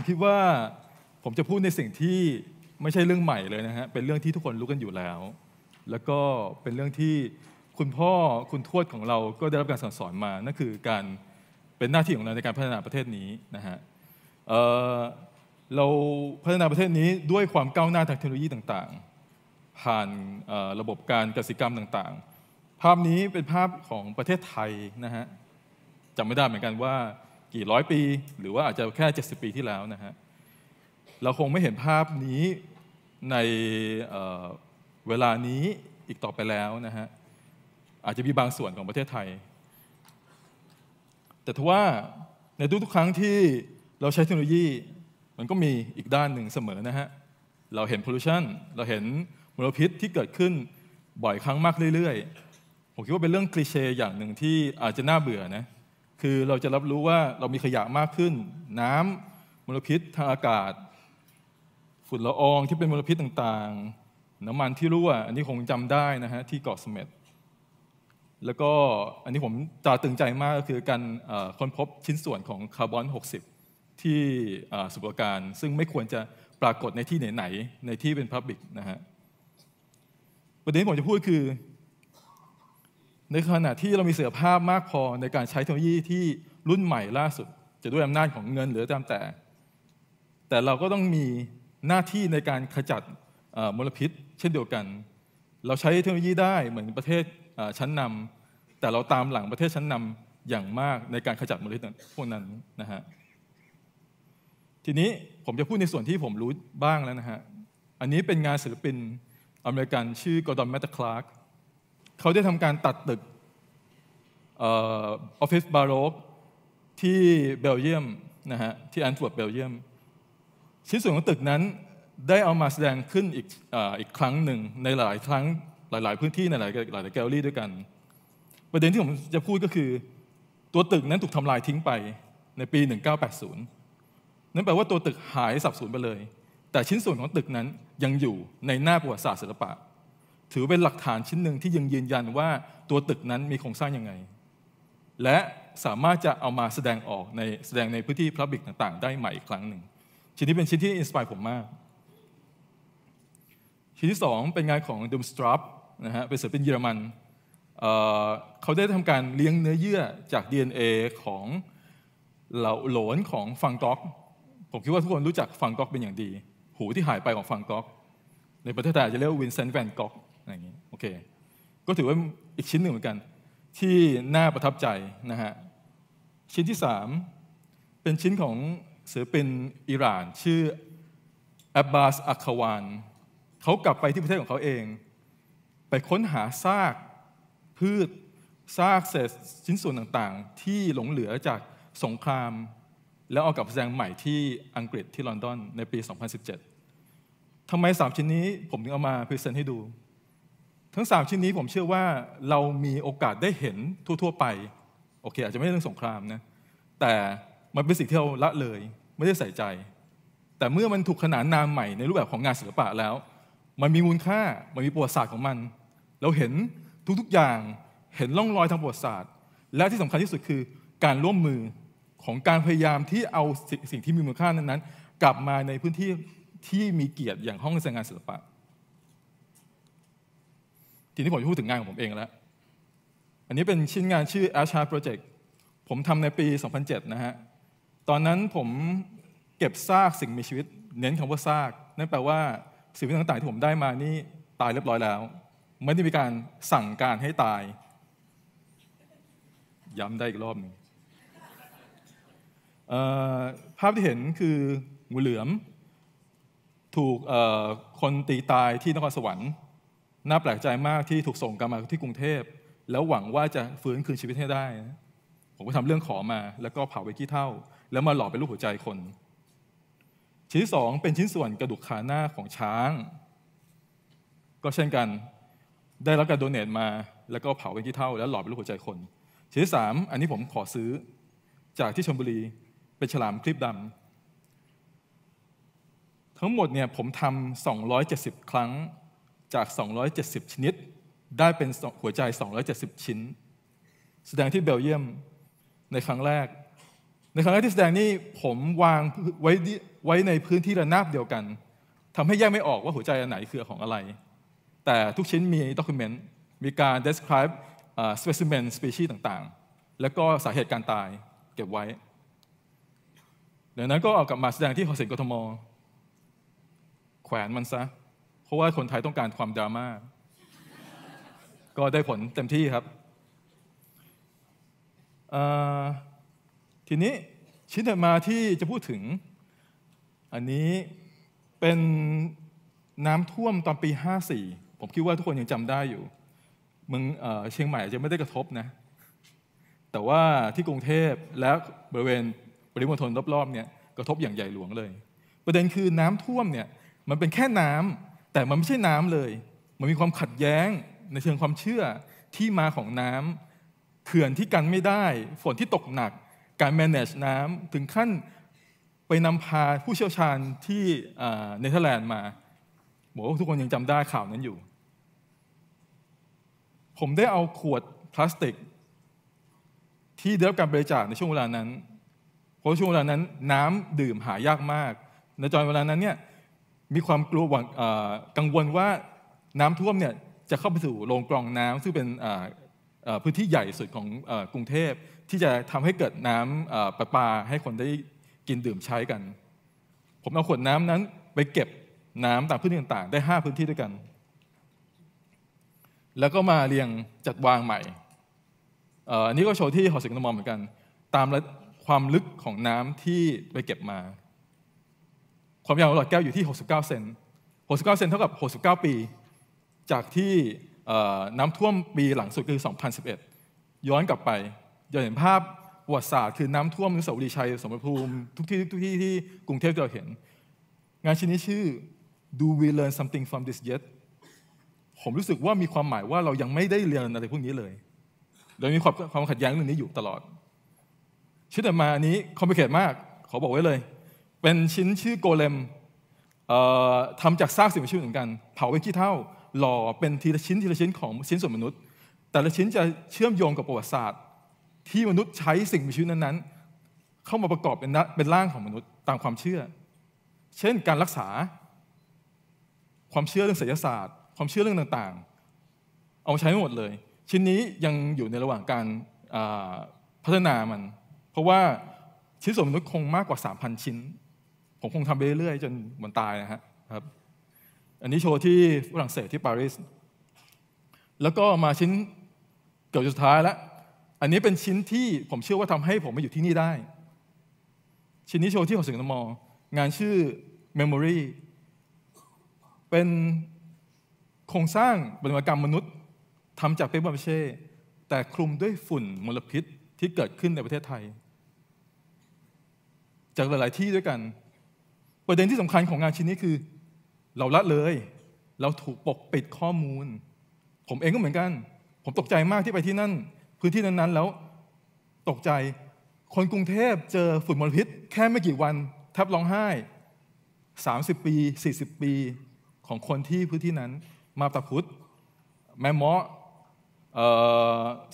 มคิดว่าผมจะพูดในสิ่งที่ไม่ใช่เรื่องใหม่เลยนะฮะ เป็นเรื่องที่ทุกคนรู้กันอยู่แล้ว แล้วก็เป็นเรื่องที่คุณพ่อคุณทวดของเราก็ได้รับการสั่งสอนมา นั่นคือการเป็นหน้าที่ของเราในการพัฒนาประเทศนี้นะฮะเเราพัฒนาประเทศนี้ด้วยความก้าวหน้าทางเทคโนโลยีต่าง ๆ ผ่านระบบการกสิกรรมต่างๆ ภาพนี้เป็นภาพของประเทศไทยนะฮะจำไม่ได้เหมือนกันว่ากี่ร้อยปี หรือว่าอาจจะแค่70ปีที่แล้วนะฮะ เราคงไม่เห็นภาพนี้ในเวลานี้อีกต่อไปแล้วนะฮะ อาจจะมีบางส่วนของประเทศไทย แต่ทว่าในทุกๆครั้งที่เราใช้เทคโนโลยี มันก็มีอีกด้านหนึ่งเสมอนะฮะ เราเห็นพ o l l u t i o n เราเห็นมลพิษที่เกิดขึ้นบ่อยครั้งมากเรื่อยๆ ผมคิดว่าเป็นเรื่องคลีเช่อย่างหนึ่งที่อาจจะน่าเบื่อนะคือเราจะรับรู้ว่าเรามีขยะมากขึ้น น้ำมลพิษ ทางอากาศ ฝุ่นละอองที่เป็นมลพิษต่างๆ น้ำมันที่รั่วอันนี้คงจำได้นะฮะที่เกาะเสม็ด แล้วก็อันนี้ผมตาตึงใจมากก็คือการค้นพบชิ้นส่วนของคาร์บอน60 ที่สุปการ ซึ่งไม่ควรจะปรากฏในที่ไหนๆในที่เป็นพับบิกนะฮะประเด็นผมจะพูดคือในขณะที่เรามีเสื่อภาพมากพอในการใช้เทคโนโลยีที่รุ่นใหม่ล่าสุด จะด้วยอำนาจของเงินหรือตามแต่ แต่เราก็ต้องมีหน้าที่ในการขจัดมลพิษ เช่นเดียวกัน เราใช้เทคโนโลยีได้เหมือนประเทศชั้นนำ แต่เราตามหลังประเทศชั้นนำอย่างมากในการขจัดมลพิษพวกนั้นนะฮะทีนี้ผมจะพูดในส่วนที่ผมรู้บ้างแล้วนะฮะอันนี้เป็นงานศิลปินอเมริกันชื่อกอร์ดอนแมตต์คลาร์กเขาได้ทำการตัดตึกออฟฟิศบาโรกที่เบลเยียมนะฮะที่แอนทเวิร์เบลเยียม ชิ้นส่วนของตึกนั้นได้เอามาแสดงขึ้นอีกออีกครั้งหนึ่งในหลายครั้ง หลาย ๆ พื้นที่ในหลายหลายแกลเลอรี่ด้วยกัน ประเด็นที่ผมจะพูดก็คือตัวตึกนั้นถูกทำลายทิ้งไปในปี 1980 นั่นแปลว่าตัวตึกหายสับสนไปเลย แต่ชิ้นส่วนของตึกนั้นยังอยู่ในหน้าประวัติศาสตร์ศิลปะถือเป็นหลักฐานชิ้นหนึ่งที่ยังยืนยันว่าตัวตึกนั้นมีโครงสร้างยังไง และสามารถจะเอามาแสดงออกในแสดงในพื้นที่พระบิกต่างๆ ได้ใหม่อีกครั้งหนึ่งชิ้นนี้เป็นชิ้นที่อินสปายผมมากชิ้นที่ 2 เป็นงานของดูมสตรับนะฮะเป็นศิลปินเยอรมันเเขาได้ทำการเลี้ยงเนื้อเยื่อจาก DNA ของเหล่าหลนของฟังก็อก ผมคิดว่าทุกคนรู้จักฟังก็อกเป็นอย่างดี หูที่หายไปของฟังก็อก ในประเทศไทยจะเรียกวินเซนต์แวนก็อกะไรเงี้โอเค ก็ถือว่าอีกชิ้นหนึ่งเหมือนกัน ที่น่าประทับใจนะฮะ ชิ้นที่สามเป็นชิ้นของศิลปินอิหร่าน ชื่ออับบาส อัคควานเขากลับไปที่ประเทศของเขาเอง ไปค้นหาซากพืชซากเศษชิ้นส่วนต่างๆ ที่หลงเหลือจากสงคราม แล้วเอากลับแสดงใหม่ที่อังกฤษที่ลอนดอนในปี 2017ทำไมสามชิ้นนี้ผมถึงเอามาพรีเซนต์ให้ดูทั้งสามชิ้นนี้ผมเชื่อว่าเรามีโอกาสได้เห็นทั่วๆไปโอเค อาจจะไม่เรื่องสงครามนะ แต่มันเป็นสิ่งที่เราละเลยไม่ได้ใส่ใจ แต่เมื่อมันถูกขนานนามใหม่ในรูปแบบของงานศิลปะแล้ว มันมีมูลค่ามันมีประวัติศาสตร์ของมัน เราเห็นทุกๆอย่างเห็นล่องรอยทางประวัติศาสตร์ และที่สำคัญที่สุดคือ การร่วมมือของการพยายามที่เอาสิ่งที่มีมูลค่านั้นๆ กลับมาในพื้นที่ที่มีเกียรติอย่างห้องแสดงงานศิลปะทีนี้ผมจะพูดถึงงานของผมเองแล้ว อันนี้เป็นชิ้นงานชื่อ Asha Project ผมทำในปี 2007 นะฮะ ตอนนั้นผมเก็บซากสิ่งมีชีวิต เน้นคำว่าซาก นั่นแปลว่า สิ่งมีชีวิตต่างๆที่ผมได้มานี่ ตายเรียบร้อยแล้ว ไม่ได้มีการสั่งการให้ตาย ย้ำได้อีกรอบหนึ่ง ภาพที่เห็นคืองูเหลือม ถูกคนตีตายที่นครสวรรค์น่าแปลกใจมากที่ถูกส่งกลับมาที่กรุงเทพแล้วหวังว่าจะฟื้นคืนชีวิตให้ได้ ผมก็ทำเรื่องขอมาแล้วก็เผาไปขี้เท่าแล้วมาหล่อเป็นรูปหัวใจคนชิ้นสองเป็นชิ้นส่วนกระดูกขาหน้าของช้าง ก็เช่นกัน ได้รับการโดเนตมา แล้วก็เผาเป็นขี้เท่าแล้วหล่อเป็นรูปหัวใจคนชิ้นสามอันนี้ผมขอซื้อจากที่ชลบุรีเป็นฉลามคลิปดำ ทั้งหมดเนี่ยผมทำ270 ครั้งจาก 270 ชนิด ได้เป็นหัวใจ 270 ชิ้น แสดงที่เบลเยียมในครั้งแรก ในครั้งแรกที่แสดงนี่ผมวางไว้ไว้ในพื้นที่ระนาบเดียวกัน ทำให้แยกไม่ออกว่าหัวใจอันไหนคือของอะไร แต่ทุกชิ้นมีด็อกิเมนต์ มีการ describe สเปซิม i m e ป s ชี c i ต่างๆ แล้วก็สาเหตุการตายเก็บไว้ดังนั้นก็เอากลับมาแสดงที่หอศิลป์กทม แขวนมันซะเพราะว่าคนไทยต้องการความดราม่า ก็ได้ผลเต็มที่ครับ ทีนี้ชิ้นถัดมาที่จะพูดถึง อันนี้เป็นน้ำท่วมตอนปี 54 ผมคิดว่าทุกคนยังจำได้อยู่เมืองเชียงใหม่จะไม่ได้กระทบนะ แต่ว่าที่กรุงเทพและบริเวณปริมณฑลรอบๆเนี่ยกระทบอย่างใหญ่หลวงเลย ประเด็นคือน้ำท่วมเนี่ยมันเป็นแค่น้ำแต่มันไม่ใช่น้ำเลย มันมีความขัดแย้งในเชิงความเชื่อที่มาของน้ำเขื่อนที่กันไม่ได้ ฝนที่ตกหนัก การ manage น้ำ ถึงขั้นไปนำพาผู้เชี่ยวชาญที่เนเธอร์แลนด์มาบอกว่าทุกคนยังจำได้ข่าวนั้นอยู่ ผมได้เอาขวดพลาสติก ที่ได้รับการบริจาคในช่วงเวลานั้น เพราะช่วงเวลานั้นน้ำดื่มหายากมาก ในจอนเวลานั้นเนี่ยมีความกลัวหวังกังวลว่าน้ำท่วมเนี่ยจะเข้าไปสู่โรงกรองน้ำซึ่งเป็นพื้นที่ใหญ่สุดของกรุงเทพที่จะทำให้เกิดน้ำประปาให้คนได้กินดื่มใช้กัน ผมเอาขวดน้ำนั้นไปเก็บน้ำตามพื้นที่ต่าง ๆ ได้5พื้นที่ด้วยกัน แล้วก็มาเรียงจัดวางใหม่อันนี้ก็โชว์ที่หอศิลป์นมอมเหมือนกัน ตามความลึกของน้ำที่ไปเก็บมาความยาวของหลอดแก้วอยู่ที่ 69 เซน69 เซนเท่ากับ 69 ปี จากที่น้ำท่วมปีหลังสุดคือ 2011 ย้อนกลับไปจะเห็นภาพประวัติศาสตร์คือน้ำท่วมนุสาวรีชัย สมรภูมิ ทุกที่ทุกที่ที่กรุงเทพเราเห็น งานชิ้นนี้ชื่อ Do we learn something from this yet ผมรู้สึกว่ามีความหมายว่าเรายังไม่ได้เรียนอะไรพวกนี้เลย เรามีความความขัดแย้งเรื่องนี้อยู่ตลอดชิ้นต่อมาอันนี้คอมพลิเคตมากขอบอกไว้เลยเป็นชิ้นชื่อโกเลมทำจากซากสิ่ง มีชีวิตเหมือนกันเผาไป้ขี้เท่าหล่อเป็นทีละชิ้นทีละชิ้นของชิ้นส่วนมนุษย์ แต่ละชิ้นจะเชื่อมโยงกับประวัติศาสตร์ ที่มนุษย์ใช้สิ่งมีชีวิตนั้นๆเข้ามาประกอบเป็นเป็นร่างของมนุษย์ตามความเชื่อเช่นการรักษา ความเชื่อเรื่องศิลศาสตร์ ความเชื่อเรื่องต่างๆ เอาใช้หมดเลย ชิ้นนี้ยังอยู่ในระหว่างการพัฒนามัน เพราะว่าชิ้นส่วนมนุษย์คงมากกว่า3,000ชิ้นผมคงทำไปเรื่อยๆจนวันตายนะฮะครับ อันนี้โชว์ที่ฝรั่งเศสที่ปารีสแล้วก็มาชิ้นเกือบสุดท้ายแล้ว อันนี้เป็นชิ้นที่ผมเชื่อว่าทำให้ผมมาอยู่ที่นี่ได้ ชิ้นนี้โชว์ที่หอศิลป์นมองานชื่อ Memory เป็นโครงสร้างบริมากรรมมนุษย์ทำจากเปเปอร์เชแต่คลุมด้วยฝุ่นมลพิษที่เกิดขึ้นในประเทศไทย จากหลายๆที่ด้วยกันประเด็นที่สำคัญของงานชิ้นนี้คือ เราละเลย เราถูกปกปิดข้อมูล ผมเองก็เหมือนกัน ผมตกใจมากที่ไปที่นั่น พื้นที่นั้นๆ แล้วตกใจ คนกรุงเทพเจอฝุ่นมลพิษแค่ไม่กี่วันแทบร้องไห้ 30 ปี 40 ปีของคนที่พื้นที่นั้น มาตาพุทธ แม่หมาะ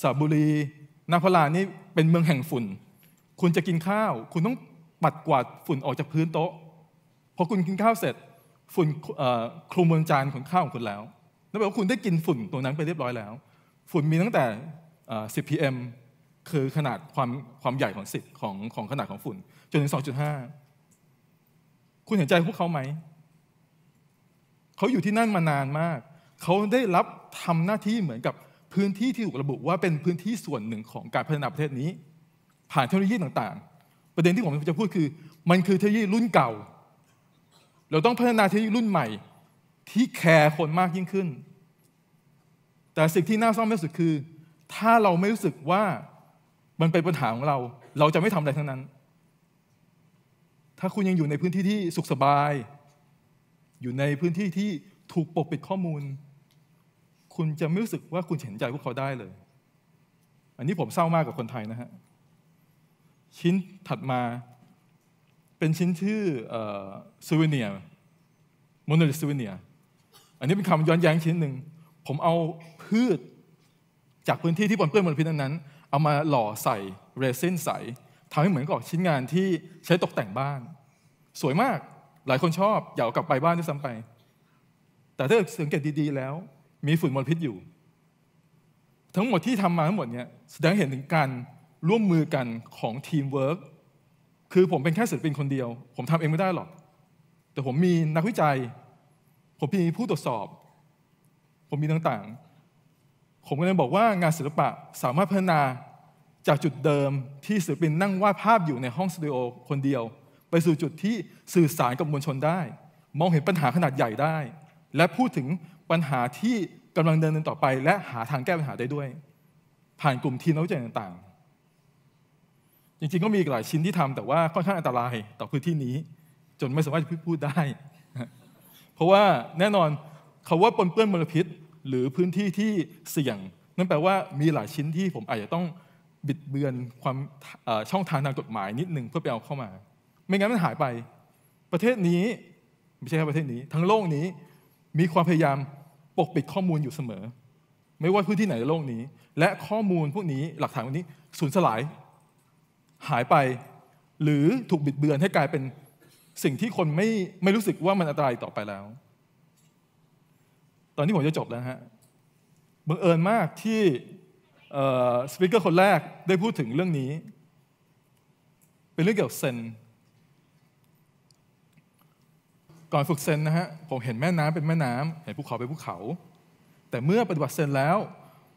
สระบุรีนาพลานี่เป็นเมืองแห่งฝุ่น คุณจะกินข้าว คุณต้องปัดกวาดฝุ่นออกจากพื้นโต๊ะพอคุณกินข้าวเสร็จฝุ่นคลุมบนจานของข้าวของคุณแล้ว นั่นแปลว่าคุณได้กินฝุ่นตัวนั้นไปเรียบร้อยแล้ว ฝุ่นมีตั้งแต่10 pm คือขนาดความความใหญ่ของสิทธิ์ของของขนาดของฝุ่น จนถึง 2.5 คุณเห็นใจพวกเขาไหม เขาอยู่ที่นั่นมานานมาก เขาได้รับทำหน้าที่เหมือนกับพื้นที่ที่ถูกระบุว่าเป็นพื้นที่ส่วนหนึ่งของการพัฒนาประเทศนี้ ผ่านเทคโนโลยีต่าง ๆ ประเด็นที่ผมจะพูดคือ มันคือเทคโนโลยีรุ่นเก่าเราต้องพัฒนาเทคโนโลยีรุ่นใหม่ ที่แคร์คนมากยิ่งขึ้น แต่สิ่งที่น่าเศร้าที่สุดคือ ถ้าเราไม่รู้สึกว่ามันเป็นปัญหาของเรา เราจะไม่ทำอะไรทั้งนั้น ถ้าคุณยังอยู่ในพื้นที่ที่สุขสบาย อยู่ในพื้นที่ที่ถูกปกปิดข้อมูล คุณจะไม่รู้สึกว่าคุณเห็นใจพวกเขาได้เลย อันนี้ผมเศร้ามากกับคนไทยนะฮะชิ้นถัดมาเป็นชิ้นชื่อซูเวเนียโมโนลิซูเวเนียอันนี้เป็นคำย้อนแย้งชิ้นหนึ่ง ผมเอาพืชจากพื้นที่ที่ปนเปื้อนมลพิษนั้นเอามาหล่อใส่เรซินใส่ทำให้เหมือนกับชิ้นงานที่ใช้ตกแต่งบ้าน สวยมากหลายคนชอบอยากกลับไปบ้านด้วยซ้ำไป แต่ถ้าสังเกตดีๆแล้ว มีฝุ่นมลพิษอยู่ ทั้งหมดที่ทำมาทั้งหมดเนี่ยแสดงเห็นถึงการร่วมมือกันของทีมเวิร์กคือผมเป็นแค่ศิลปินคนเดียว ผมทำเองไม่ได้หรอก แต่ผมมีนักวิจัย ผมมีผู้ตรวจสอบ ผมมีต่างๆ ผมก็เลยบอกว่างานศิลปะสามารถพัฒนาจากจุดเดิมที่ศิลปินนั่งวาดภาพอยู่ในห้องสตูดิโอคนเดียว ไปสู่จุดที่สื่อสารกับมวลชนได้ มองเห็นปัญหาขนาดใหญ่ได้ และพูดถึงปัญหาที่กำลังเดินต่อไป และหาทางแก้ปัญหาได้ด้วย ผ่านกลุ่มทีมนักวิจัยต่างๆจริงๆ ก็มีอีกหลายชิ้นที่ทำแต่ว่าค่อนข้างอันตรายต่อพื้นที่นี้จนไม่สามารถพูดได้ เพราะว่าแน่นอนคาว่าปนเปื้อนมลพิษ หรือพื้นที่ที่เสี่ยงนั่นแปลว่ามีหลายชิ้นที่ผมอาจจะต้องบิดเบือนความช่องทางทางกฎหมายนิดหนึ่งเพื่อไปเอาเข้ามา ไม่งั้นมันหายไป ประเทศนี้ไม่ใช่แค่ประเทศนี้ ทั้งโลกนี้มีความพยายามปกปิดข้อมูลอยู่เสมอ ไม่ว่าพื้นที่ไหนในโลกนี้ และข้อมูลพวกนี้หลักฐานพวกนี้สูญสลายหายไปหรือถูกบิดเบือนให้กลายเป็นสิ่งที่คนไม่ไม่รู้สึกว่ามันอันตรายต่อไปแล้ว ตอนนี้ผมจะจบแล้วฮะบังเอิญมากที่สปิเกอร์คนแรกได้พูดถึงเรื่องนี้ เป็นเรื่องเกี่ยวกับเซน ก่อนฝึกเซนนะฮะ ผมเห็นแม่น้ำเป็นแม่น้ำเห็นภูเขาเป็นภูเขา แต่เมื่อปฏิบัติเซนแล้ว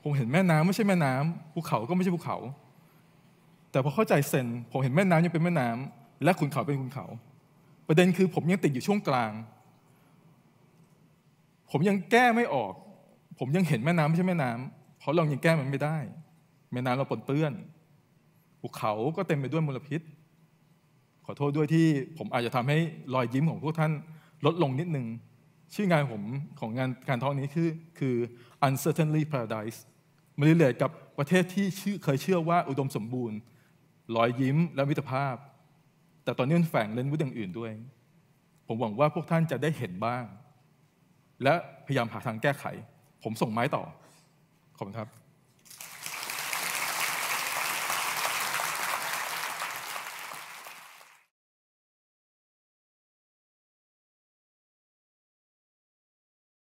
ผมเห็นแม่น้ำไม่ใช่แม่น้ำภูเขาก็ไม่ใช่ภูเขาแต่พอเข้าใจเซนผมเห็นแม่น้ำยังเป็นแม่น้ำ และขุนเขาเป็นขุนเขา ประเด็นคือผมยังติดอยู่ช่วงกลาง ผมยังแก้ไม่ออก ผมยังเห็นแม่น้ำไม่ใช่แม่น้ำเพราะเรายังแก้มันไม่ได้ แม่น้ำเราปนเปื้อนภูเขาก็เต็มไปด้วยมลพิษ ขอโทษด้วยที่ผมอาจจะทำให้รอยยิ้มของพวกท่านลดลงนิดนึง ชื่องานผมของงานการท่องนี้คือคือ uncertainly paradise มันเรียกับประเทศที่เคยเชื่อว่าอุดมสมบูรณ์รอยยิ้มและมิตรภาพ แต่ตอนนี้มันแฝงเล่นวุฒิอย่างอื่นด้วย ผมหวังว่าพวกท่านจะได้เห็นบ้าง และพยายามหาทางแก้ไข ผมส่งไม้ต่อ ขอบคุณครับ